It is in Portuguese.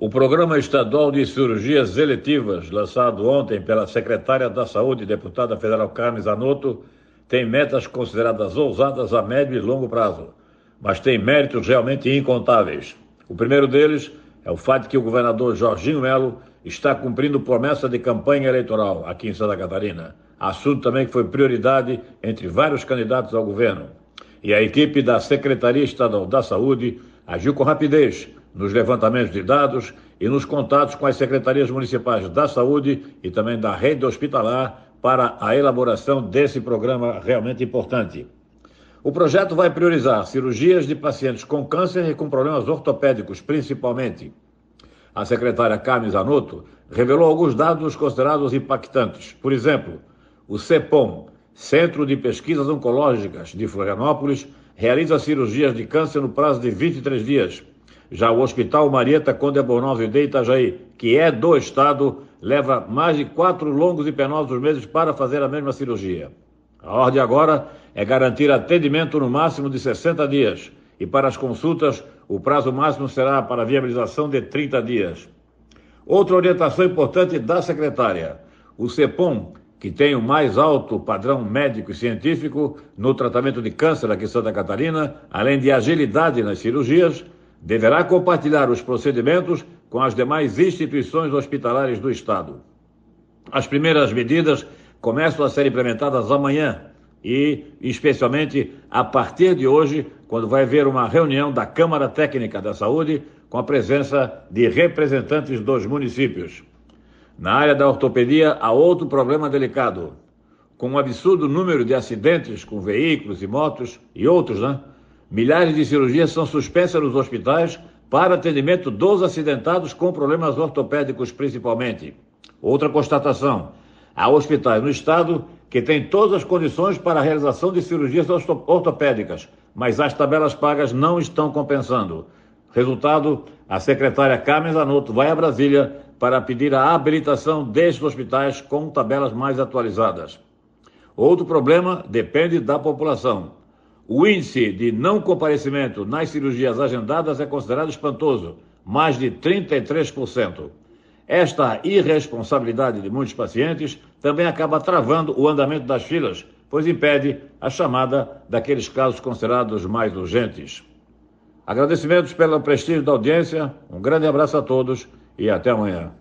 O Programa Estadual de Cirurgias Eletivas, lançado ontem pela secretária da Saúde, deputada federal Carmen Zanotto, tem metas consideradas ousadas a médio e longo prazo, mas tem méritos realmente incontáveis. O primeiro deles é o fato que o governador Jorginho Melo está cumprindo promessa de campanha eleitoral aqui em Santa Catarina, assunto também que foi prioridade entre vários candidatos ao governo. E a equipe da Secretaria Estadual da Saúde agiu com rapidez nos levantamentos de dados e nos contatos com as secretarias municipais da saúde e também da rede hospitalar para a elaboração desse programa realmente importante. O projeto vai priorizar cirurgias de pacientes com câncer e com problemas ortopédicos, principalmente. A secretária Carmen Zanotto revelou alguns dados considerados impactantes. Por exemplo, o CEPOM, Centro de Pesquisas Oncológicas de Florianópolis, realiza cirurgias de câncer no prazo de 23 dias. Já o Hospital Marieta Conde Bornozio de Itajaí, que é do Estado, leva mais de quatro longos e penosos meses para fazer a mesma cirurgia. A ordem agora é garantir atendimento no máximo de 60 dias e para as consultas o prazo máximo será para viabilização de 30 dias. Outra orientação importante da secretária: o CEPOM, que tem o mais alto padrão médico e científico no tratamento de câncer aqui em Santa Catarina, além de agilidade nas cirurgias, deverá compartilhar os procedimentos com as demais instituições hospitalares do Estado. As primeiras medidas começam a ser implementadas amanhã e, especialmente, a partir de hoje, quando vai haver uma reunião da Câmara Técnica da Saúde com a presença de representantes dos municípios. Na área da ortopedia, há outro problema delicado. Com um absurdo número de acidentes com veículos e motos e outros, né? Milhares de cirurgias são suspensas nos hospitais para atendimento dos acidentados com problemas ortopédicos, principalmente. Outra constatação: há hospitais no estado que têm todas as condições para a realização de cirurgias ortopédicas, mas as tabelas pagas não estão compensando. Resultado: a secretária Carmen Zanotto vai a Brasília para pedir a habilitação destes hospitais com tabelas mais atualizadas. Outro problema depende da população. O índice de não comparecimento nas cirurgias agendadas é considerado espantoso, mais de 33%. Esta irresponsabilidade de muitos pacientes também acaba travando o andamento das filas, pois impede a chamada daqueles casos considerados mais urgentes. Agradecimentos pelo prestígio da audiência, um grande abraço a todos e até amanhã.